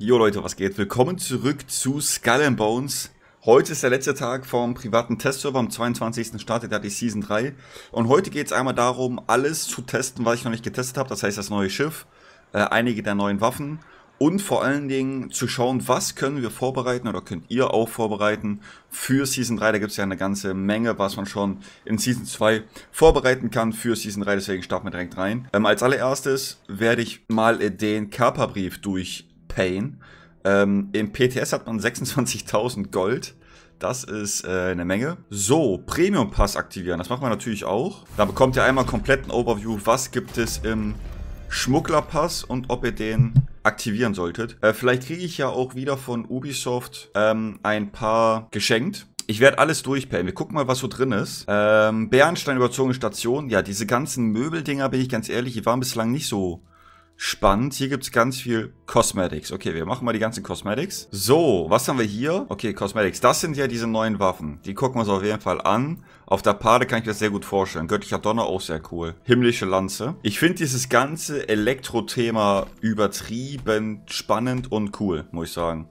Jo Leute, was geht? Willkommen zurück zu Skull and Bones. Heute ist der letzte Tag vom privaten Testserver. Am 22. startet ja die Season 3. Und heute geht es einmal darum, alles zu testen, was ich noch nicht getestet habe. Das heißt, das neue Schiff, äh, einige der neuen Waffen und vor allen Dingen zu schauen, was können wir vorbereiten oder könnt ihr auch vorbereiten für Season 3. Da gibt es ja eine ganze Menge, was man schon in Season 2 vorbereiten kann für Season 3. Deswegen starten wir direkt rein. Ähm, als allererstes werde ich mal den Körperbrief durch Pain. Ähm, Im PTS hat man 26.000 Gold. Das ist äh, eine Menge. So, Premium Pass aktivieren. Das machen wir natürlich auch. Da bekommt ihr einmal kompletten Overview, was gibt es im Schmuggler Pass und ob ihr den aktivieren solltet. Äh, vielleicht kriege ich ja auch wieder von Ubisoft ähm, ein paar geschenkt. Ich werde alles durchpayen. Wir gucken mal, was so drin ist. Ähm, Bernstein überzogene Station. Ja, diese ganzen Möbeldinger, bin ich ganz ehrlich, die waren bislang nicht so spannend. Hier gibt es ganz viel Cosmetics. Okay, wir machen mal die ganzen Cosmetics. So, was haben wir hier? Okay, Cosmetics. Das sind ja diese neuen Waffen. Die gucken wir uns auf jeden Fall an. Auf der Pade kann ich mir das sehr gut vorstellen. Göttlicher Donner auch sehr cool. Himmlische Lanze. Ich finde dieses ganze Elektro-Thema übertrieben spannend und cool, muss ich sagen.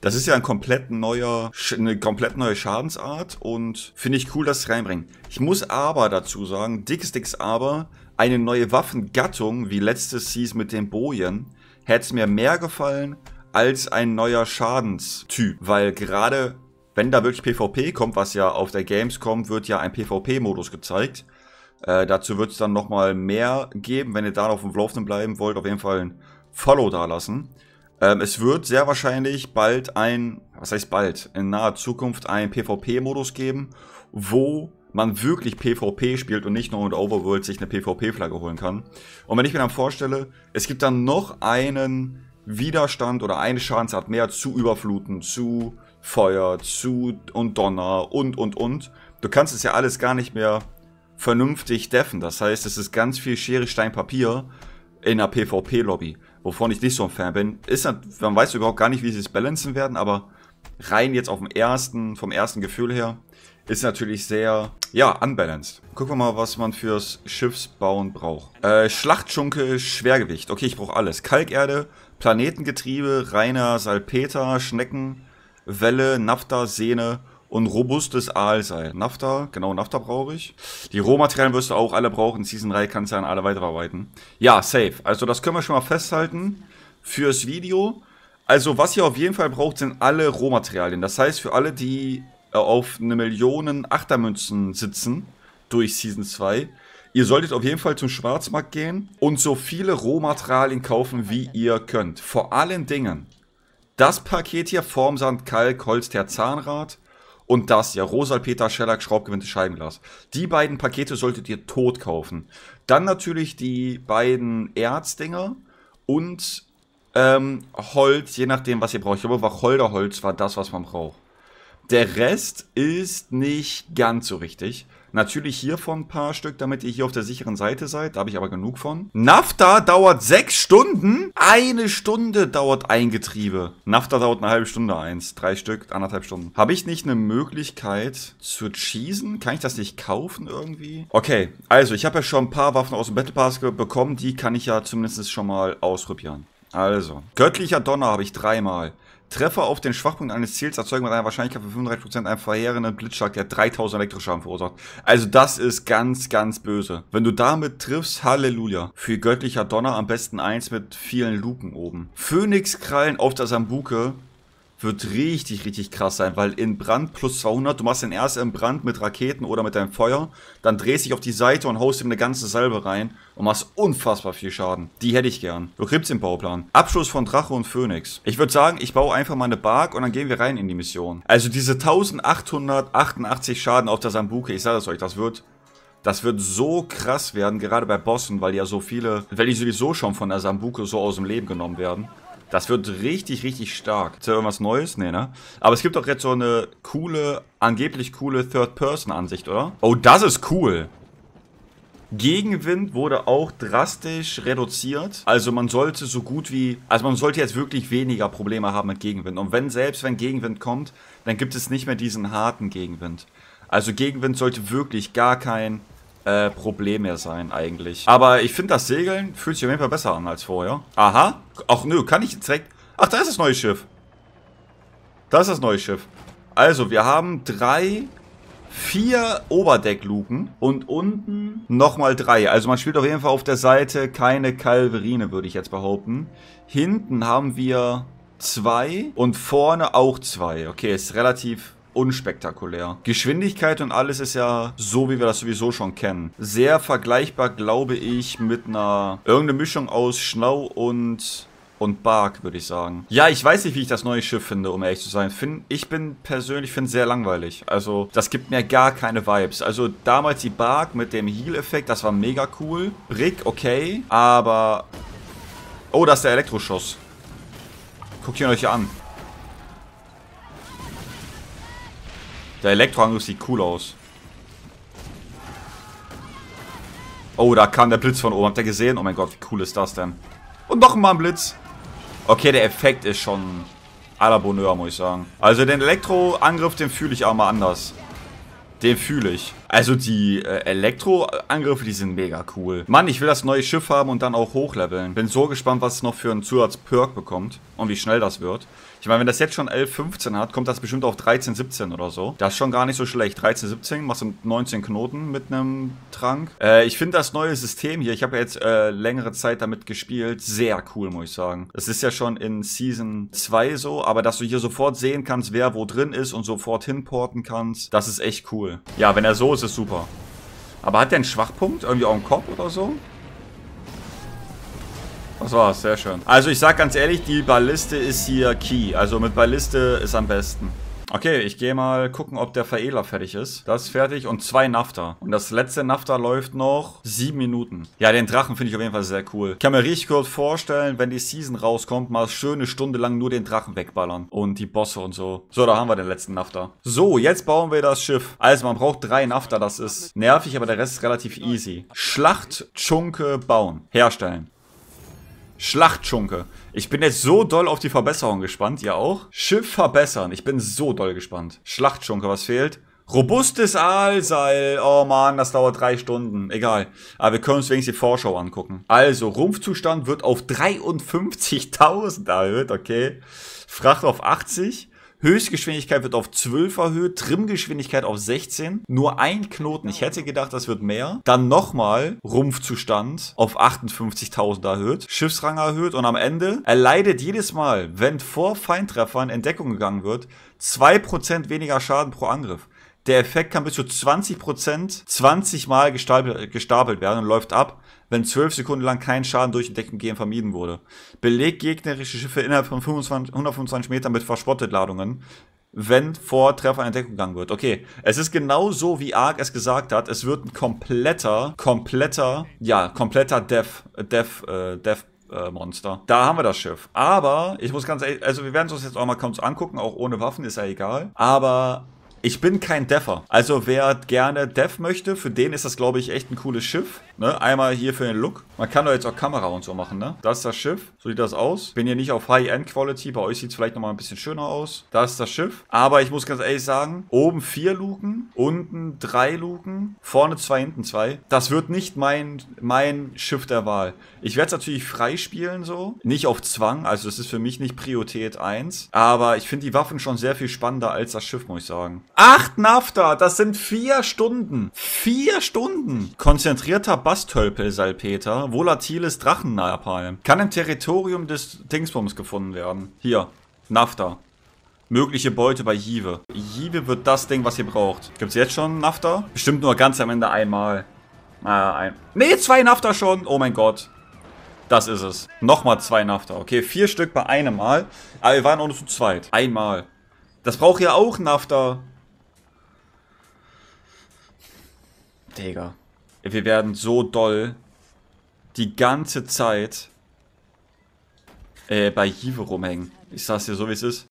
Das ist ja ein komplett neuer, eine komplett neue Schadensart und finde ich cool, dass es reinbringen. Ich muss aber dazu sagen, dickes, dickes aber, eine neue Waffengattung wie letztes Seas mit den Bojen, hätte es mir mehr gefallen als ein neuer Schadenstyp, weil gerade wenn da wirklich PvP kommt, was ja auf der Gamescom wird ja ein PvP-Modus gezeigt. Äh, dazu wird es dann nochmal mehr geben, wenn ihr da auf dem Laufenden bleiben wollt, auf jeden Fall ein Follow da lassen. Ähm, es wird sehr wahrscheinlich bald ein, was heißt bald, in naher Zukunft ein PvP-Modus geben, wo man wirklich PvP spielt und nicht nur mit Overworld sich eine PvP-Flagge holen kann. Und wenn ich mir dann vorstelle, es gibt dann noch einen Widerstand oder eine Schadensart mehr zu Überfluten, zu Feuer, zu und Donner und und und. Du kannst es ja alles gar nicht mehr vernünftig deffen. Das heißt, es ist ganz viel Schere, Stein, Papier in einer PvP-Lobby, wovon ich nicht so ein Fan bin. Ist, halt, man weiß überhaupt gar nicht, wie sie es balancen werden, aber rein jetzt auf dem ersten, vom ersten Gefühl her, ist natürlich sehr, ja, unbalanced. Gucken wir mal, was man fürs Schiffsbauen braucht. Äh, Schlachtschunkel, Schwergewicht. Okay, ich brauche alles. Kalkerde, Planetengetriebe, reiner Salpeter, Schnecken, Welle, Nafta, Sehne und robustes Aalseil. Nafta, genau, Nafta brauche ich. Die Rohmaterialien wirst du auch alle brauchen. Season 3 kannst du an alle weiterarbeiten. Ja, safe. Also das können wir schon mal festhalten fürs Video. Also was ihr auf jeden Fall braucht, sind alle Rohmaterialien. Das heißt, für alle, die äh, auf eine Million Achtermünzen sitzen durch Season 2. Ihr solltet auf jeden Fall zum Schwarzmarkt gehen und so viele Rohmaterialien kaufen, wie ihr könnt. Vor allen Dingen das Paket hier, Formsand, Kalk, Holz, Zahnrad und das hier, Rosalpeter, Schellack, Schraubgewinde, Scheibenglas. Die beiden Pakete solltet ihr tot kaufen. Dann natürlich die beiden Erzdinger und ähm, Holz, je nachdem, was ihr braucht. Ich glaube, Wacholderholz war das, was man braucht. Der Rest ist nicht ganz so richtig. Natürlich hiervon ein paar Stück, damit ihr hier auf der sicheren Seite seid. Da habe ich aber genug von. Nafta dauert sechs Stunden. Eine Stunde dauert ein Getriebe. Nafta dauert eine halbe Stunde eins. Drei Stück, anderthalb Stunden. Habe ich nicht eine Möglichkeit zu cheesen? Kann ich das nicht kaufen irgendwie? Okay, also ich habe ja schon ein paar Waffen aus dem Battle Pass bekommen. Die kann ich ja zumindest schon mal ausprobieren. Also, göttlicher Donner habe ich dreimal. Treffer auf den Schwachpunkt eines Ziels erzeugen mit einer Wahrscheinlichkeit von 35% einen verheerenden Blitzschlag, der 3000 Elektroschaden verursacht. Also das ist ganz, ganz böse. Wenn du damit triffst, Halleluja. Für göttlicher Donner am besten eins mit vielen Luken oben. Phönixkrallen auf der Sambuke wird richtig, richtig krass sein, weil in Brand plus 200, du machst den erst im Brand mit Raketen oder mit deinem Feuer, dann drehst dich auf die Seite und haust ihm eine ganze Salbe rein und machst unfassbar viel Schaden. Die hätte ich gern. Du kriegst den Bauplan. Abschluss von Drache und Phönix. Ich würde sagen, ich baue einfach mal eine Bark und dann gehen wir rein in die Mission. Also diese 1888 Schaden auf der Sambuke, ich sage es euch, das wird das wird so krass werden, gerade bei Bossen, weil die ja so viele, weil die sowieso schon von der Sambuke so aus dem Leben genommen werden. Das wird richtig, richtig stark. Ist ja irgendwas Neues? Nee, ne? Aber es gibt doch jetzt so eine coole, angeblich coole Third-Person-Ansicht, oder? Oh, das ist cool. Gegenwind wurde auch drastisch reduziert. Also man sollte so gut wie, also man sollte jetzt wirklich weniger Probleme haben mit Gegenwind. Und wenn selbst wenn Gegenwind kommt, dann gibt es nicht mehr diesen harten Gegenwind. Also Gegenwind sollte wirklich gar kein äh, Problem mehr sein eigentlich. Aber ich finde das Segeln fühlt sich auf jeden Fall besser an als vorher. Aha. Ach nö, kann ich direkt... Ach, da ist das neue Schiff. Da ist das neue Schiff. Also, wir haben drei, vier Oberdeckluken und unten nochmal drei. Also man spielt auf jeden Fall auf der Seite keine Kalverine, würde ich jetzt behaupten. Hinten haben wir zwei und vorne auch zwei. Okay, ist relativ unspektakulär. Geschwindigkeit und alles ist ja so, wie wir das sowieso schon kennen. Sehr vergleichbar, glaube ich, mit einer irgendeine Mischung aus Schnau und und Bark, würde ich sagen. Ja, ich weiß nicht, wie ich das neue Schiff finde, um ehrlich zu sein. Find, ich bin persönlich finde sehr langweilig. Also, das gibt mir gar keine Vibes. Also, damals die Bark mit dem Heal-Effekt, das war mega cool. Brick, okay, aber... Oh, das ist der Elektroschuss. Guckt ihn euch an. Der Elektroangriff sieht cool aus. Oh, da kam der Blitz von oben. Habt ihr gesehen? Oh mein Gott, wie cool ist das denn? Und noch mal ein Blitz. Okay, der Effekt ist schon à la Bonheur, muss ich sagen. Also den Elektroangriff, den fühle ich auch mal anders. Den fühle ich. Also die äh, Elektroangriffe, die sind mega cool. Mann, ich will das neue Schiff haben und dann auch hochleveln. Bin so gespannt, was es noch für einen Zusatz-Perk bekommt und wie schnell das wird. Ich meine, wenn das jetzt schon 11, 15 hat, kommt das bestimmt auf 13, 17 oder so. Das ist schon gar nicht so schlecht. 13, 17, machst du 19 Knoten mit einem Trank. Äh, ich finde das neue System hier, ich habe ja jetzt äh, längere Zeit damit gespielt, sehr cool, muss ich sagen. Das ist ja schon in Season 2 so, aber dass du hier sofort sehen kannst, wer wo drin ist und sofort hinporten kannst, das ist echt cool cool. Ja, wenn er so ist, ist super. Aber hat der einen Schwachpunkt? Irgendwie auch einen Kopf oder so? Das war's, sehr schön. Also ich sag ganz ehrlich, die Balliste ist hier key. Also mit Balliste ist am besten. Okay, ich gehe mal gucken, ob der Veredler fertig ist. Das ist fertig und zwei Nafta. Und das letzte Nafta läuft noch sieben Minuten. Ja, den Drachen finde ich auf jeden Fall sehr cool. Ich kann mir richtig kurz vorstellen, wenn die Season rauskommt, mal schöne Stunde lang nur den Drachen wegballern. Und die Bosse und so. So, da haben wir den letzten Nafta. So, jetzt bauen wir das Schiff. Also, man braucht drei Nafta. Das ist nervig, aber der Rest ist relativ easy. Schlacht, Chunke, bauen. Herstellen. Schlachtschunke. Ich bin jetzt so doll auf die Verbesserung gespannt. Ihr auch? Schiff verbessern. Ich bin so doll gespannt. Schlachtschunke, was fehlt? Robustes Aalseil. Oh man, das dauert drei Stunden. Egal. Aber wir können uns wenigstens die Vorschau angucken. Also, Rumpfzustand wird auf 53.000 erhöht. Okay. Fracht auf 80. Höchstgeschwindigkeit wird auf 12 erhöht, Trimgeschwindigkeit auf 16, nur ein Knoten, ich hätte gedacht, das wird mehr. Dann nochmal Rumpfzustand auf 58.000 erhöht, Schiffsrang erhöht und am Ende erleidet jedes Mal, wenn vor Feintreffern Entdeckung gegangen wird, 2% weniger Schaden pro Angriff. Der Effekt kann bis zu 20%, 20 Mal gestapelt, gestapelt werden und läuft ab, wenn 12 Sekunden lang kein Schaden durch Entdeckung vermieden wurde. Belegt gegnerische Schiffe innerhalb von 25, 125 Metern mit Verschrottetladungen, wenn vor Treffer eine Deckung gegangen wird. Okay, es ist genau so, wie Ark es gesagt hat. Es wird ein kompletter, kompletter, ja, kompletter Death, Death, äh, Death äh, Monster. Da haben wir das Schiff. Aber ich muss ganz ehrlich, also wir werden es uns jetzt auch mal kurz angucken, auch ohne Waffen, ist ja egal. Aber ich bin kein Deffer. Also wer gerne Deff möchte, für den ist das, glaube ich, echt ein cooles Schiff. Ne? Einmal hier für den Look man kann doch jetzt auch Kamera und so machen, ne? Das ist das Schiff. So sieht das aus. Bin hier nicht auf High-End-Quality. Bei euch sieht es vielleicht nochmal ein bisschen schöner aus. Das ist das Schiff. Aber ich muss ganz ehrlich sagen, oben vier Luken, unten drei Luken, vorne zwei, hinten zwei. Das wird nicht mein, mein Schiff der Wahl. Ich werde es natürlich freispielen so. Nicht auf Zwang. Also das ist für mich nicht Priorität 1. Aber ich finde die Waffen schon sehr viel spannender als das Schiff, muss ich sagen. Acht Nafta! Das sind vier Stunden. Vier Stunden! Konzentrierter Bastölpel-Salpeter volatiles drachen -Napalm. Kann im Territorium des Dingsbums gefunden werden. Hier, Nafta. Mögliche Beute bei Jive. Jive wird das Ding, was ihr braucht. Gibt es jetzt schon Nafta? Bestimmt nur ganz am Ende einmal. Äh, ein. Nee, zwei Nafta schon. Oh mein Gott. Das ist es. Nochmal zwei Nafta. Okay, vier Stück bei einem Mal. Aber ah, wir waren auch nur zu zweit. Einmal. Das braucht ihr auch Nafta. Digga. Wir werden so doll die ganze Zeit äh, bei Hive rumhängen. Ich sag's dir so, wie es ist.